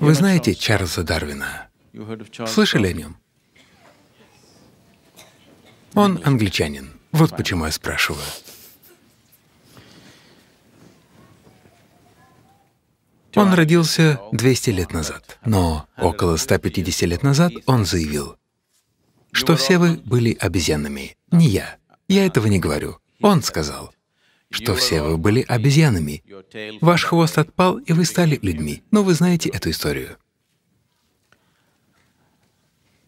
Вы знаете Чарльза Дарвина? Слышали о нем? Он англичанин. Вот почему я спрашиваю. Он родился 200 лет назад, но около 150 лет назад он заявил, что все вы были обезьянами, не я. Я этого не говорю. Он сказал, что все вы были обезьянами. Ваш хвост отпал, и вы стали людьми. Но ну, вы знаете эту историю.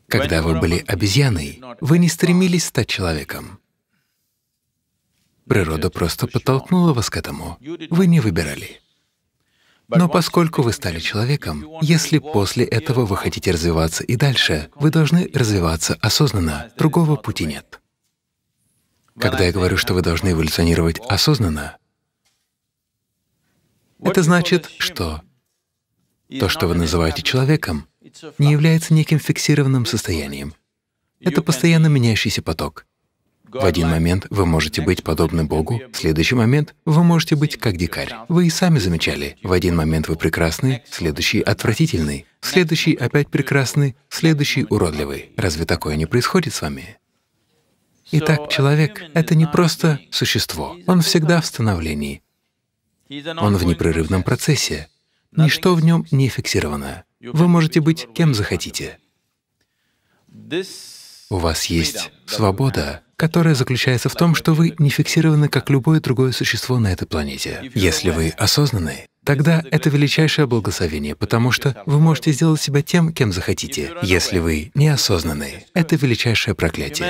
Когда вы были обезьяной, вы не стремились стать человеком. Природа просто подтолкнула вас к этому. Вы не выбирали. Но поскольку вы стали человеком, если после этого вы хотите развиваться и дальше, вы должны развиваться осознанно, другого пути нет. Когда я говорю, что вы должны эволюционировать осознанно, это значит, что то, что вы называете человеком, не является неким фиксированным состоянием. Это постоянно меняющийся поток. В один момент вы можете быть подобны Богу, в следующий момент вы можете быть как дикарь. Вы и сами замечали, в один момент вы прекрасны, следующий — отвратительный, следующий опять прекрасный, следующий — уродливый. Разве такое не происходит с вами? Итак, человек — это не просто существо, он всегда в становлении. Он в непрерывном процессе. Ничто в нем не фиксировано. Вы можете быть кем захотите. У вас есть свобода, которая заключается в том, что вы не фиксированы, как любое другое существо на этой планете. Если вы осознаны, тогда это величайшее благословение, потому что вы можете сделать себя тем, кем захотите. Если вы неосознанные, это величайшее проклятие.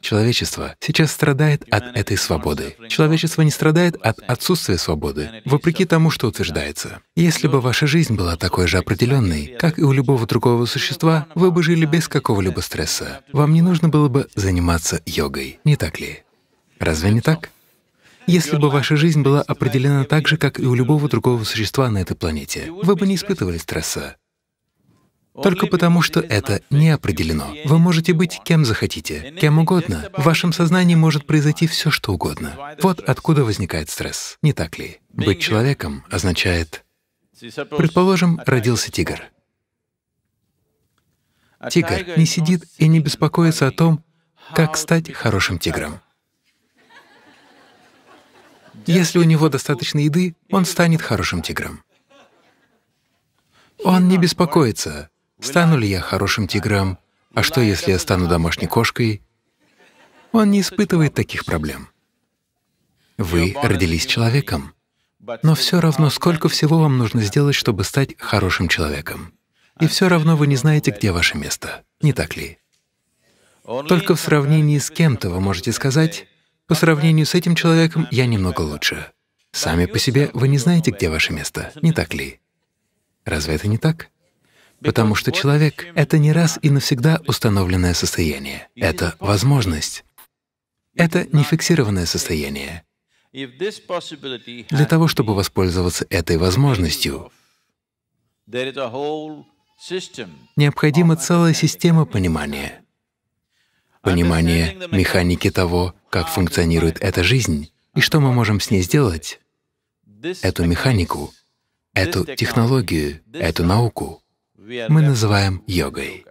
Человечество сейчас страдает от этой свободы. Человечество не страдает от отсутствия свободы, вопреки тому, что утверждается. Если бы ваша жизнь была такой же определенной, как и у любого другого существа, вы бы жили без какого-либо стресса. Вам не нужно было бы заниматься йогой, не так ли? Разве не так? Если бы ваша жизнь была определена так же, как и у любого другого существа на этой планете, вы бы не испытывали стресса. Только потому, что это не определено. Вы можете быть кем захотите, кем угодно. В вашем сознании может произойти все, что угодно. Вот откуда возникает стресс, не так ли? Быть человеком означает… Предположим, родился тигр. Тигр не сидит и не беспокоится о том, как стать хорошим тигром. Если у него достаточно еды, он станет хорошим тигром. Он не беспокоится, стану ли я хорошим тигром, а что, если я стану домашней кошкой. Он не испытывает таких проблем. Вы родились человеком, но все равно, сколько всего вам нужно сделать, чтобы стать хорошим человеком. И все равно вы не знаете, где ваше место, не так ли? Только в сравнении с кем-то вы можете сказать, по сравнению с этим человеком я немного лучше. Сами по себе вы не знаете, где ваше место, не так ли? Разве это не так? Потому что человек — это не раз и навсегда установленное состояние. Это возможность. Это не фиксированное состояние. Для того, чтобы воспользоваться этой возможностью, необходима целая система понимания. Понимание механики того, как функционирует эта жизнь и что мы можем с ней сделать, эту механику, эту технологию, эту науку мы называем йогой.